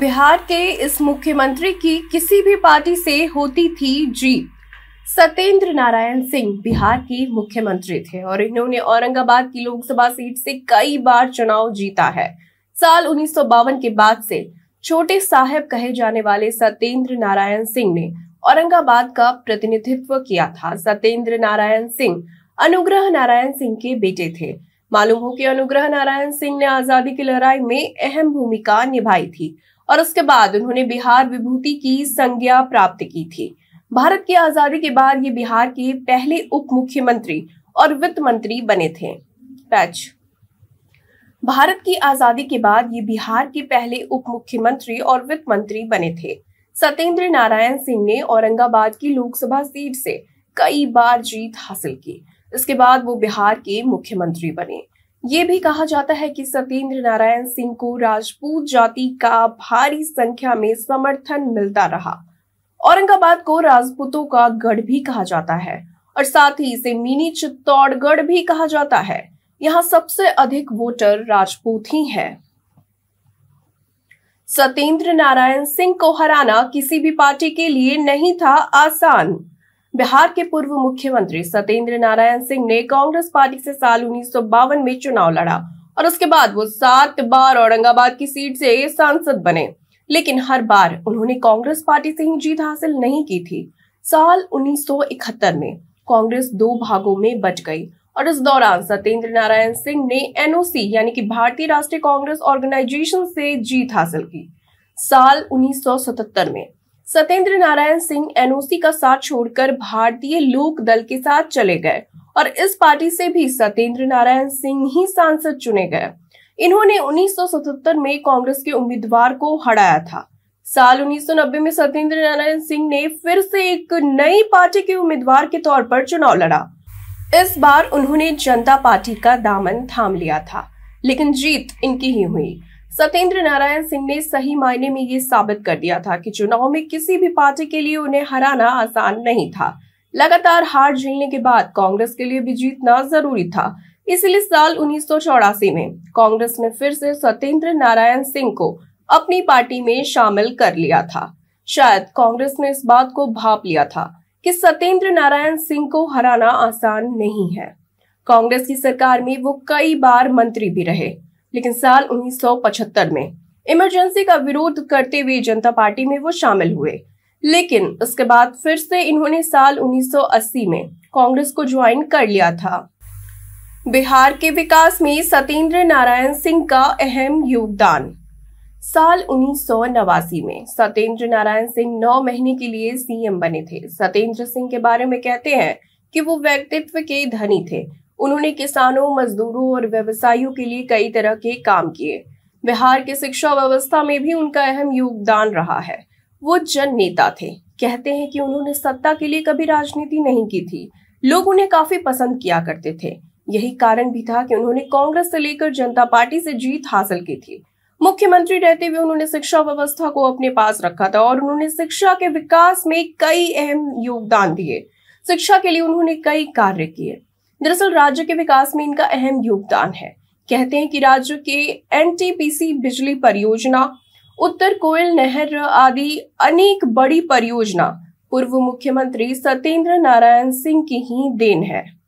बिहार के इस मुख्यमंत्री की किसी भी पार्टी से होती थी जीत सत्येंद्र नारायण सिंह बिहार के मुख्यमंत्री थे और इन्होंने औरंगाबाद की लोकसभा सीट से कई बार चुनाव जीता है साल उन्नीस के बाद से छोटे साहब कहे जाने वाले सत्येंद्र नारायण सिंह ने औरंगाबाद का प्रतिनिधित्व किया था सत्येंद्र नारायण सिंह अनुग्रह नारायण सिंह के बेटे थे मालूम हो कि अनुग्रह नारायण सिंह ने आजादी की लड़ाई में अहम भूमिका निभाई थी और उसके बाद उन्होंने बिहार विभूति की संज्ञा प्राप्त की थी भारत की आजादी के बाद ये बिहार के पहले उप मुख्यमंत्री और वित्त मंत्री बने थे पैच भारत की आजादी के बाद ये बिहार के पहले उप मुख्यमंत्री और वित्त मंत्री बने थे सत्येंद्र नारायण सिंह ने औरंगाबाद की लोकसभा सीट से कई बार जीत हासिल की इसके बाद वो बिहार के मुख्यमंत्री बने ये भी कहा जाता है कि सत्येंद्र नारायण सिंह को राजपूत जाति का भारी संख्या में समर्थन मिलता रहा औरंगाबाद को राजपूतों का गढ़ भी कहा जाता है और साथ ही इसे मिनी चित्तौड़गढ़ भी कहा जाता है यहाँ सबसे अधिक वोटर राजपूत ही है सत्येंद्र नारायण सिंह को हराना किसी भी पार्टी के लिए नहीं था आसान बिहार के पूर्व मुख्यमंत्री सत्येंद्र नारायण सिंह ने कांग्रेस पार्टी से साल उन्नीस में चुनाव लड़ा और उसके बाद वो सात बार औरंगाबाद की सीट से सांसद बने लेकिन हर बार उन्होंने कांग्रेस पार्टी से ही जीत हासिल नहीं की थी साल 1971 में कांग्रेस दो भागों में बच गई और इस दौरान सत्येंद्र नारायण सिंह ने एनओसी यानी कि भारतीय राष्ट्रीय कांग्रेस ऑर्गेनाइजेशन से जीत हासिल की साल 1977 में सत्येंद्र नारायण सिंह एनओसी का साथ छोड़कर भारतीय लोक दल के साथ चले गए और इस पार्टी से भी सत्येंद्र नारायण सिंह ही सांसद चुने गए इन्होंने 1977 में कांग्रेस के उम्मीदवार को हराया था साल 1990 में सत्येंद्र नारायण सिंह ने फिर से एक नई पार्टी के उम्मीदवार के तौर पर चुनाव लड़ा इस बार उन्होंने जनता पार्टी का दामन थाम लिया था लेकिन जीत इनकी ही हुई सत्येंद्र नारायण सिंह ने सही मायने में ये साबित कर दिया था कि चुनाव में किसी भी पार्टी के लिए उन्हें हराना आसान नहीं था लगातार हार झेलने के बाद कांग्रेस के लिए भी जीतना जरूरी था इसलिए साल उन्नीस में कांग्रेस ने फिर से सत्येंद्र नारायण सिंह को अपनी पार्टी में शामिल कर लिया था शायद कांग्रेस ने इस बात को भाप लिया था कि सत्येंद्र नारायण सिंह को हराना आसान नहीं है कांग्रेस की सरकार में वो कई बार मंत्री भी रहे लेकिन साल 1975 में इमरजेंसी का विरोध करते हुए जनता पार्टी में वो शामिल हुए लेकिन उसके बाद फिर से इन्होंने साल 1980 में कांग्रेस को ज्वाइन कर लिया था बिहार के विकास में सत्येंद्र नारायण सिंह का अहम योगदान साल उन्नीस में सत्येंद्र नारायण सिंह नौ महीने के लिए सीएम बने थे सत्येंद्र सिंह के बारे में कहते हैं कि वो व्यक्तित्व के धनी थे उन्होंने किसानों मजदूरों और व्यवसायियों के लिए कई तरह के काम किए बिहार के शिक्षा व्यवस्था में भी उनका अहम योगदान रहा है वो जन नेता थे कहते हैं कि उन्होंने सत्ता के लिए कभी राजनीति नहीं की थी लोग उन्हें काफी पसंद किया करते थे यही कारण भी था कि उन्होंने कांग्रेस से लेकर जनता पार्टी से जीत हासिल की थी मुख्यमंत्री रहते हुए उन्होंने शिक्षा व्यवस्था को अपने पास रखा था और उन्होंने शिक्षा के विकास में कई अहम योगदान दिए शिक्षा के लिए उन्होंने कई कार्य किए दरअसल राज्य के विकास में इनका अहम योगदान है कहते हैं कि राज्य के एनटीपीसी बिजली परियोजना उत्तर कोयल नहर आदि अनेक बड़ी परियोजना पूर्व मुख्यमंत्री सत्येंद्र नारायण सिंह की ही देन है